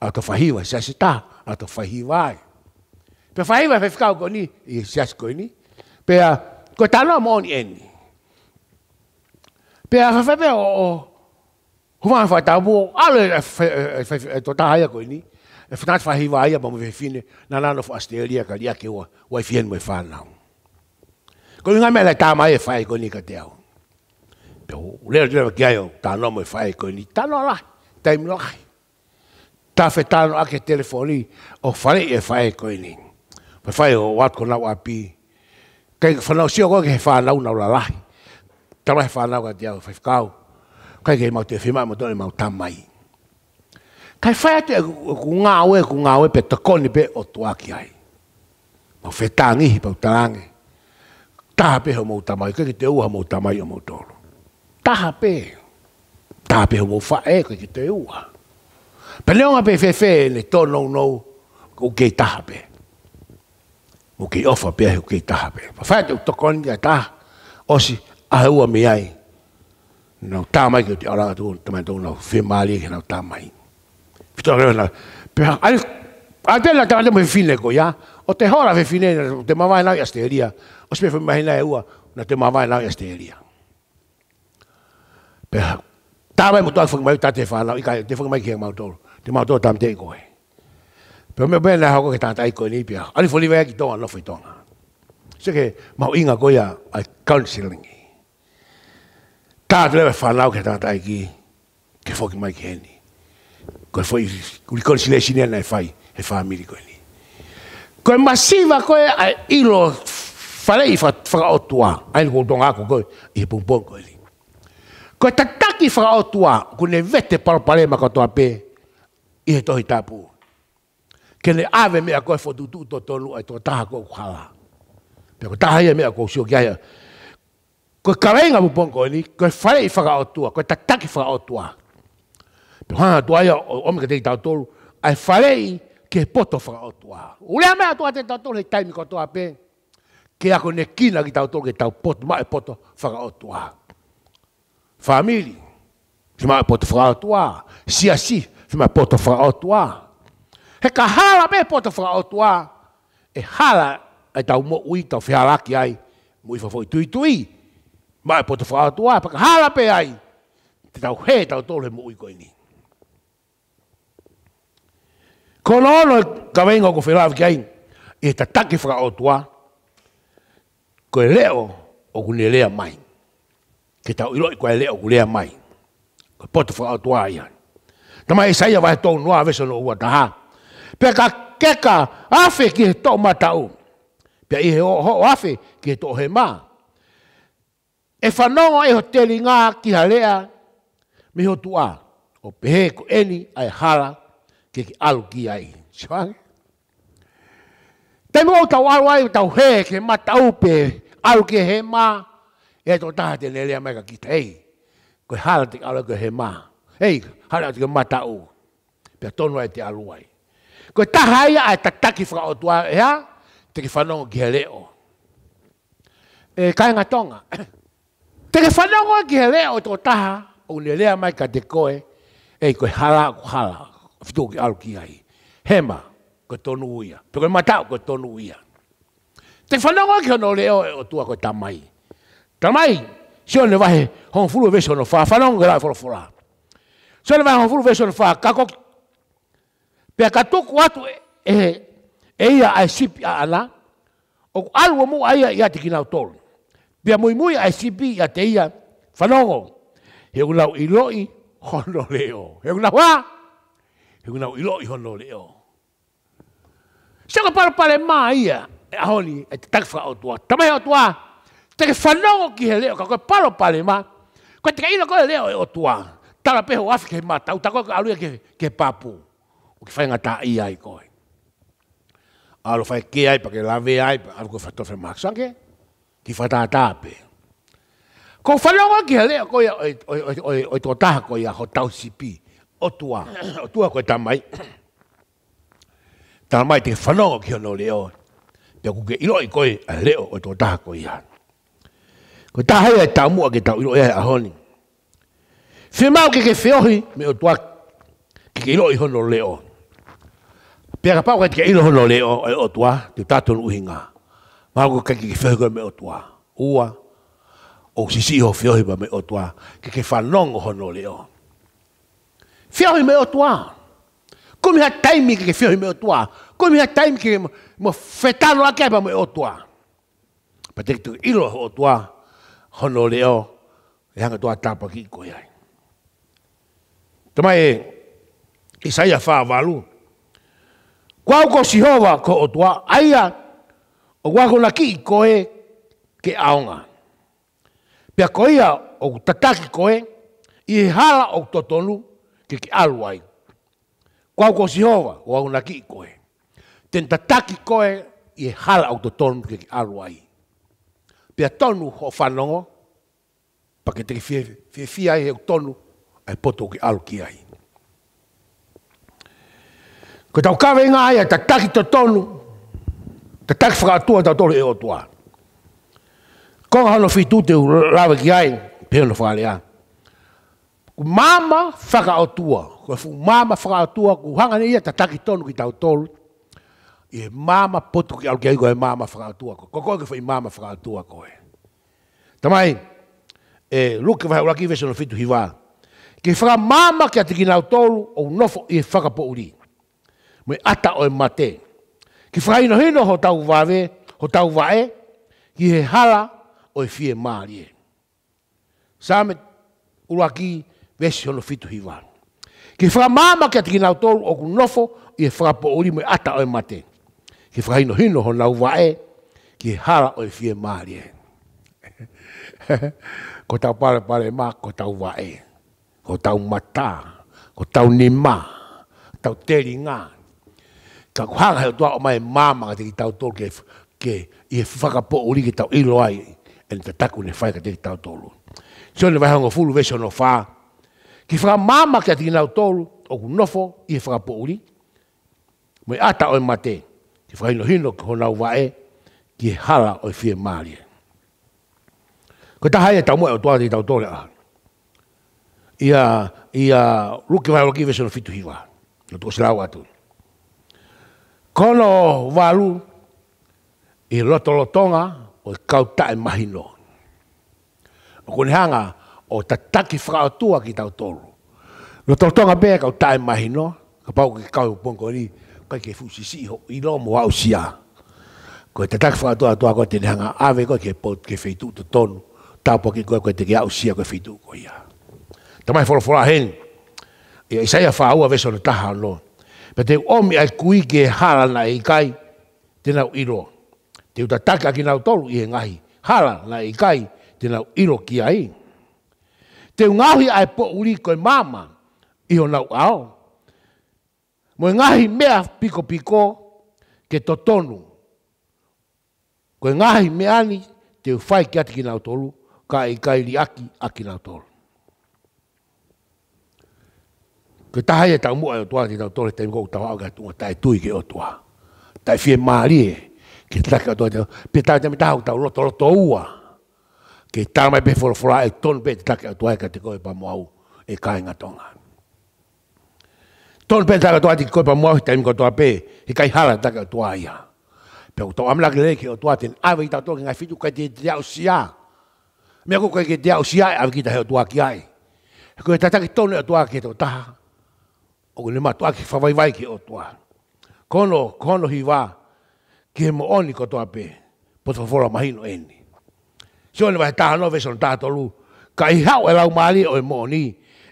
S1: a to whahi wai sa si taha, a to whahi wai. Pe whahi wai whawhikau ko ni, i sias ko ni, pe a, ko tano mōni eni. Pe a whawhepe o, o, huma whaitabu, ale to taha ia ko ni, e whanat whahi wai ia mamu fine na nano wha Australia ka ke liake wa wai whien mwe whanau. Ko inga mele tāmai e whai ko ni ka te au. te le Lea lea ki ai o tano mo fai ko ni tano la. Tai mi lohai. Ta fe tano ake telefoni o fare e fai ko ni. Pa fai o wat ko na wa wapi. Kai fa na si o ko ke fa na una la la. Ta mai fa na ga dia o fai kau. Kai ke mau te fima mo tole mau tamai. Kai fai te ku nga we ku nga we pe te koni pe o tua ki ai. Mo fe tangi pa tangi. Ta pe ho mau tamai ke te uha mau tamai o mau tolo taha pe. Taha pe hua ufa e ke te ua. Pe leonga pe fe fe le tō nou nou o kei taha pe. O kei ofa pe ahi o kei taha pe. Pa fai te utokoni ke taha. Osi ahi ua mi ai. Nau tā mai ke te ora atu o tamai tōu nau fe maali ke nau tā mai. Pito a reo na pe ha. Ai te la tā mai fine ko ya. O te hora fe fine te mawai nau i asteria. Osi pe fe mahi nai ua na te mawai nau i asteria. Pea, tā mai mutu ai whaki mai, tā te whanau, ikai, te whaki mai ki hea mautoro, te mautoro tam te ikoe. Pea, mea bēnei hako ke tātai ikoe ni pia, ani whali wea ki tonga, nofi tonga. Seke, mau inga koia, ai counselling. Tā te lewe whanau ke tātai ki, ke whaki mai ki hea ni. Koe whai, kuri conciliation ni anai e whai, he whaamiri koe ni. Koe masiva koe, ai ilo, whalei whakaotua, ai ngu tonga ako koe, i he pungpong koe ni. Ko ta taki fra o tua, ku ne vete par pare ma ko tua pe. I to i tapu. Ke le ave me a ko fo tu tu to to lu to ta ko khala. Pe ko ta ha me a ko sio kya. Ko venga bu pon ko ni, ko fa i fra o tua, ko ta taki fra o tua. Pe ha tua ya o me ke te ta to lu ai fa lei ke poto fra o tua. Ule me a tua te ta to lu tai ko tua pe. Ke a ko ne kina ki ta to ke ta poto ma e poto fra o tua famili fi ma poto fra toa si asi fi ma poto fra toa he ka hala me poto fra toa e hala e tau mo ui tau fi ai mo i fafoi tui tui ma poto fra toa pa ka hala pe ai te tau he tau tole mo ui koini kono ono ka vengo ko fila ai e ta taki fra toa ko leo o kunelea mai ke tau ilo i koe leo kulea mai. Koe potu wha atua i hani. Tama e saia vai tō nua vesa no ua taha. Pea ka keka afe ki he tō matau. Pea i he o ho afe ki he tō he mā. E whanongo e ho teli ngā ki ha lea mi ho tuā. O pehe ko eni ai hala ke ki alu ki ai. Siwang? Tēmi o tau aruai tau he ke matau pe alu ke he mā e to ta te nele a mai ka kita ei ko hala te ala ko he ma ei hala te mata u pe tonu ai te aluai ko ta hai ai ta taki fra o tua ya te ki fano gheleo e kai nga tonga te ki fano gheleo to ta o nele a mai ka te koe ei ko hala ko hala fitu ki alu ki ai hema ko tonu uia pe ko mata ko tonu uia te fano ki no leo e o tua ko tamai mai Tamai. Sio ne vai hon fulu ve sono fa fa non gra for fora. Sio ne vai hon fulu ve sono fa kako. Pe katu watu e e ia sip sipi ala. O alwo mu ai ia tikina tol. Pe mui mui ai sip ia te ia fanongo. He ulau iloi hono leo. He ulau ha. He ulau iloi hono leo. Sio ka par pare mai ia. Ahoni, e takfa o tua. Tamai o tua. Te ke whanongo ki he leo, ka palo pale ma. Koe te ka ina koe leo e o tua. Tara peho afi que mata, uta koe alue que que papu. O ke whae ngata i ai koe. Alo whae ke ai, pa la lawe ai, pa alo koe whae tofe maksange. Ki whae tā tā pe. Ko whanongo ki he leo, oi o tō taha koe a ho tau sipi. O tua, o tua que koe tamai. Tamai te whanongo ki no leo. Pea que ilo i koe a leo o tō taha Ko ta e tau mua ke tau ilo e ke me o tua ke ke ilo i hono leo. Pea ka pau ke ke ilo hono leo o tua te uhinga. ke me o Ua o si ho ba me o ke ke hono leo. me o ha taimi ke me o taimi ke mo a me o ilo hono leo e hanga tua tapa ki koe ai. Tamai e, isaia wha walu. Kwa uko si hova ko o tua aia o wako na ki koe ke aonga. Pia koia o tataki koe i hala o totonu ke ke alu ai. Kwa uko si hova o wako na ki koe. Ten tataki koe i hala o totonu ke ke alu ai pia tonu ho whanongo, pa ke teki fie, fie fie tonu, ai poto ki alu ki ai. Ko tau kawe ngā ia, ta taki to tonu, ta taki whakatua ta tolu e o tua. Ko hano fitu te urawe ki ai, pia no whakalea. Ku mama whakatua, ku mama whakatua, ku hangane ia, ta taki tonu ki tau tolu, e mama potu ki alke go e mama tua ko. Koko ke whai mama whakatua ko e. Tamai, e look vai uraki vese no fitu hiwa. Ke fra mama ki atiki nau tolu o nofo i e whakapo uri. Mui ata o mate mate. fra ino hino ho tau wawe, ho tau vae ki he hala o e fie mari e. Samet uraki vese no fitu hiwa. Ki fra mama ki atiki nau tolu o nofo i e whakapo uri mui ata o e mate. ki whakaino hino ho nau wae, ki hara oi e fie maria. ko tau pare pare ma, ko tau wae, ko tau mata, ko tau ni ma, tau teri ngā. Ka kuhanga heo tua o mai māma ka teki tau tolu ke, i e whakapo uri ki tau ilo ai, en te taku ne whai ka teki tau tolu. Sio ne vaihango fulu vese no whā, ki whaka māma ka teki tau tolu, o ku nofo i e whakapo uri, mo ata o e mate. ata o mate ki whaino hino ki honau wae ki hara o i whia maria. Ko taha e tau mua e o tuatei tau tōre a. I a, i a ruki wae roki vese no fitu hiwa. No tuko sirau atu. Kono walu i roto rotonga o i kauta e mahino. O kone hanga o tataki whakaotua ki tau tōru. No tau tonga bea kauta e mahino, ka pau ki kau pongo ni, kai ke fu si si ho i lo mo au sia ko te tak fa to to ko te nga ave ko ke pot ke fe tu to ton ta po ke ko ko te ke au sia ko fe tu ko ia ta mai fo fo la hen e sa ia fa au ave so ta ha lo pe te o mi ai kui ke hala na i kai te na i lo te uta tak ki na to i ngai hala na i kai te na i lo ki ai te ngahi ai po uri ko mama i ho au Mo ngahi mea piko piko ke totonu. Ko ngahi me ani te fai ki atiki nau tolu, ka i e kai li aki aki nau tolu. Ko taha ia e tau mua e otua ni nau tolu, te miko utawa au gatunga, tai tui ke otua. Tai fie maari e, ke taka otua te, pe tau te mitaha utau roto roto ua. Ke tau mai pe forofora e ton pe te taka otua e kate koe pa mua u, e kai ngatonga. Ngatonga. Tōnu pēn tāka tōati ki koe pa mua hi taimi kotoa pē, he kai hara tāka tōa ia. Pēku tō amla ki reiki o tōati, awe i tātō ki ngai fitu kai te te au siā. Mea ko kai ke te au siā e awe ki tahe o tōa ki ai. He koe tātaki tōnu e tōa ki tō taha, o kone ma tōa ki whawai vai ki o tōa. Kono, kono hi wā, ki he mo oni kotoa pē, po tō whora mahino eni. Si oni wa he tāha no vesono tāha tōlu, ka i hau e lau maari o e mo oni,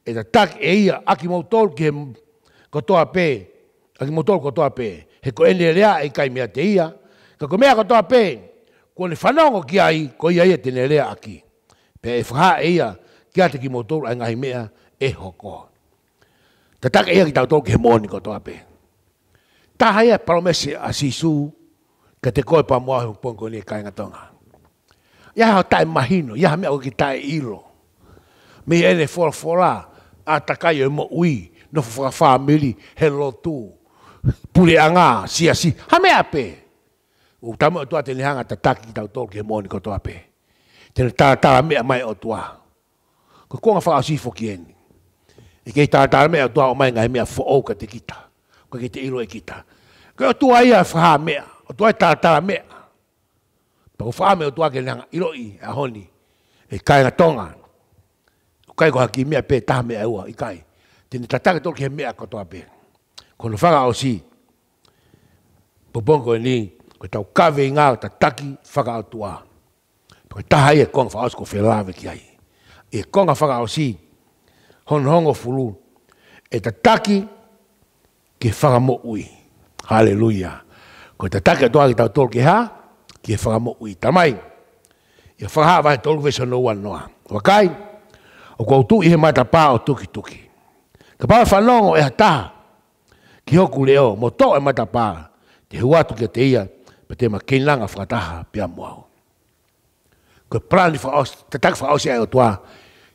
S1: e tātaki e ia aki mo tōlu ki he mo ko to ape a ki motor ko to ape he ko ele rea e kai mea te ia ko mea ko to ape ko le whanongo ki ai ko ia ia tene rea aki pe e whaha e ia ki ate ki motor a ngai mea e hoko ta tak e ia ki tau tau ki moni ko to ape ta hai a promesi a sisu ka te ko pa mua un pon ko ni e kai ngatonga ia ha tai mahino ia mea o ki tai ilo me ele for fora a takai mo ui no fa family hello to pule anga si si ha me ape o tamo to te le hanga tatak ki tau tok ke moni ko to ape te ta ta me mai o toa ko ko fa si fo kien e ke ta ta me o toa o mai nga me fo o ka te kita ko ke te ilo e kita ko to ia fa me o toa e ta ta me pa o fa me o toa ke nga ilo i a honi e kai na tonga kai ko ha ki me pe ta me e wa i kai tene tatake tolu ke mea katoa pe kono faga aosi popoga koeni koe tau kave iga tataki faga aotuā pakoe taha ai e koga faaosi ko felave ki ai e koga faga aosi honohogo fulu e tataki ke fagamoʻui haleluia koe tataki atoa ke tautolu ke ha kie fagamoʻui tamai ia fagahaavae tolu noa. uakai o kou tuu i he matapā o tukituki tuki. Ka pā whanongo e hata. Ki hoku leo, mo tō e mata pā. Te huatu ke te ia, pa te makinanga whakataha pia muau. Ko prani whaos, te tak whaos ea o tua.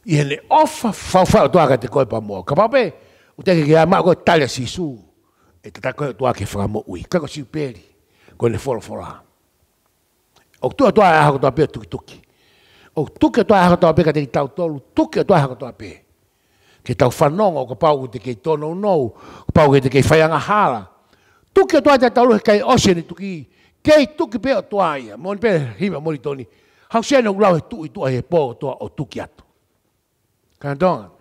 S1: I hene ofa whawha o tua ka te koe pa muau. Ka pāpe, u teke ki a mā koe talia si su. E te takoe o tua ke whakamo ui. Ka ko si upeli, ko ne whoro whora. O tua tua e aha ko tua pia tuki tuki. O tuke tua e aha ko tua pia ka te ki tau tolu. Tuke tua e aha ko tua pia ke tau whanonga o ka pau te kei tono nou, ka pau ke te kei whaianga hala. Tuki o tuai te tau luhe kei osene tuki, kei tuki pe o tuai, moni pe hima mori toni, hau sene ulau he tui tuai he pō tua o tuki atu. Kanatonga.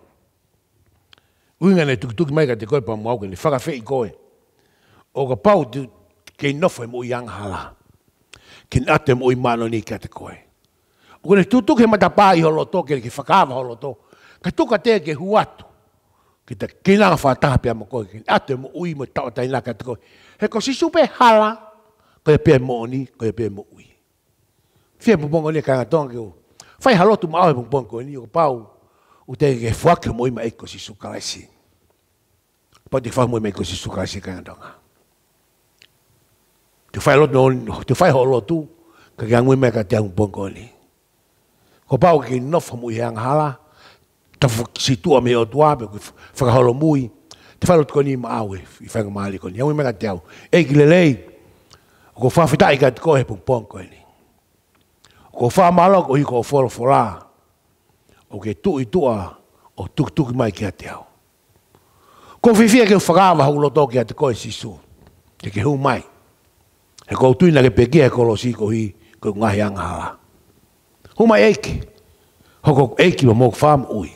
S1: Uinga ne tuki tuki maika te koe pa mwau kene, whaka whei koe. O ka pau te kei nofo he mui anga hala. Ken ate mui mano ni kia te koe. O kone tutuki he matapai holoto, kere ki whakava holoto, kere Katuka teke huatu. Kita kinanga whātaha pia mo koe. Ate mo ui mo tau tai naka te He ko sisu pe hala, koe pe mo oni, koe pe mo ui. Fie mo bongo kanga tonga ke o. Whai halotu maawe awe mo bongo ni o pau. U teke ke whake mo ima eko sisu kalaisi. Pa te whake mo ima eko sisu kalaisi kanga tonga. Te whai halotu, te whai halotu, ka angwe meka mea ka te angu bongo ni. Ko pau ke nofo mo i hala, ta fu si tu a me o tu a be fa ka holo mui te fa lot koni ma awe i fa ma ali koni au me ka te au e ki le le ko fa fita i ka te kohe pung pong ko ni ko fa ma lo ko i ko fo lo fora o ke tu i tu a o tuk tuk mai ki a te au ko fi fi a ke fa ka ma hu lo to ki a te kohe si su te ke hu mai e ko tu i na ke pe ki a ko lo si ko hi ko ngahi anga hawa Huma eiki. Hoko eiki wa mok faam ui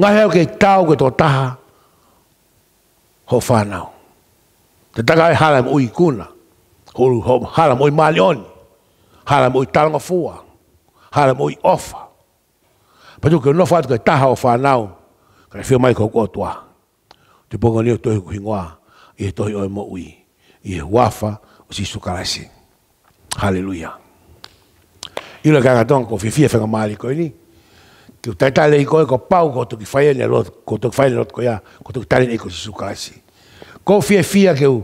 S1: nga he ke tau ke to ta ho fa nau te taka e hala mo i kuna ho ho hala mo i malion hala mo i talanga fua hala mo i ofa pa tu ke no fa ke ta ho fa nau ka fi mai ko ko toa te pongo ni to ku hingwa i to i mo ui i wafa o si sukarasi Hallelujah. Ilo kakatonga ko fifia fenga maliko ini. Eh, ki o tai tale iko e ko pau ko tuki faya ni alot, ko tuki faya ni alot ko ya, ko tuki tale iko susu kasi. Ko fia fia ke u,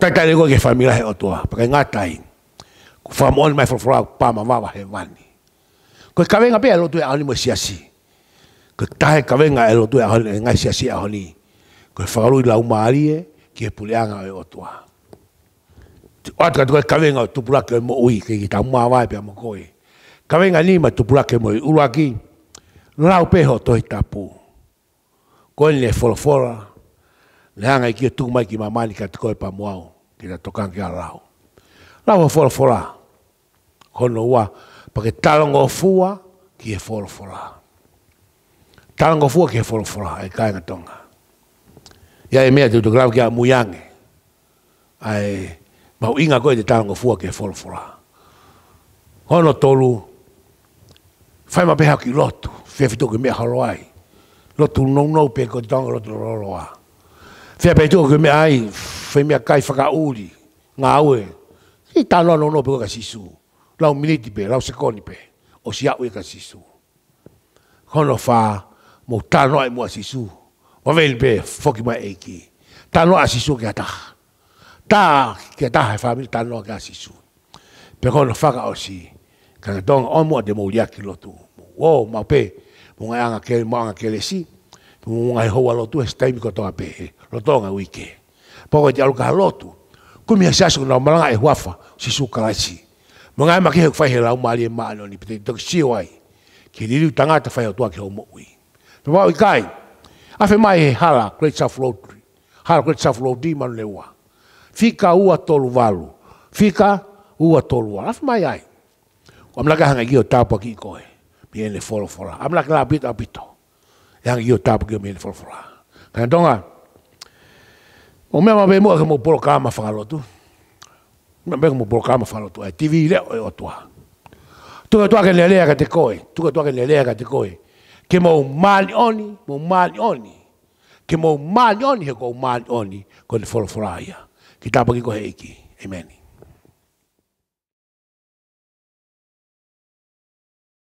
S1: tai tale iko ke famila he otua, pake ngatai, ku famu oni mai furafura ku pama wawa he wani. Ko i e kawenga pia alotu e aoni mo e siasi, ko i tahe kawenga alotu e, e aoni e ngai siasi aoni, ko i whakaru i lauma alie, ki e puleanga o e otua. Atika tuka i kawenga o tupulake o mo ui, ki i tamu awai pia mo koe. Ka venga ni ma tupura ke moi uruaki. Rau peho tohi tapu. Koe ni le folofora. Le hanga i kia mai ki mamani ka tikoe pa muau. Ki na tokan ki a rau. Rau ha folofora. Kono ua. Pa ke talongo fua ki e folofora. Talongo fua ki e folofora. E kai nga tonga. Ia e mea te utokrau ki a muyange. Ai, mau inga koe te talongo fua ki e folofora. Hono Hono tolu. fai ma peha ki lotu, whiawhitoke mea haroai. Lotu nou nou pe ko tango lotu roroa. Whia pe tō ke mea ai, whai mea kai whaka uri, ngawe, aue. I no nou nou pe ko ka sisu. Lau miniti pe, lau sekoni pe. O si au e ka sisu. Kono whā, mou tānoa e mua sisu. Waweli pe, whoki mai eiki. Tānoa a sisu ki ata tā fa taha ta e whamiri tānoa kia sisu. Pe kono whaka o si, kanga tonga o mua de mo ki lotu. wow, ma pe, mo nga anga ke, mo anga ke le si, mo nga e hoa lotu, es taimi ko toa pe, lo tonga uike. Poko te aluka lotu, kumia se asu na malanga e wafa, si su karachi. Mo nga e ma kehe kwhai he lau maali e maali oni, pete toki si wai, ki liru tangata whai o toa ki hau mo ui. Pe pao i kai, afe mai he hala, Great South Lottery, hala Great South Lottery, manu le ua. Fika ua tolu valu, fika ua tolu valu, afe mai ai. Kwa mlaka hanga gio tapu aki i koe mien le foro fora. Am la kla bit apito. Yang yo tap ge mien foro fora. Kan donga. O me ma be mo ke mo por kama falo tu. Me be mo por kama falo tu. TV le e o tua. Tu ke tua ke le le ka te koi. Tu ke tua ke le le ka te koi. Ke mo mal oni, mo mal oni. Ke mo mal oni ko mal oni ko le foro fora ya. Ki tap ge ko heki. Amen. Amen.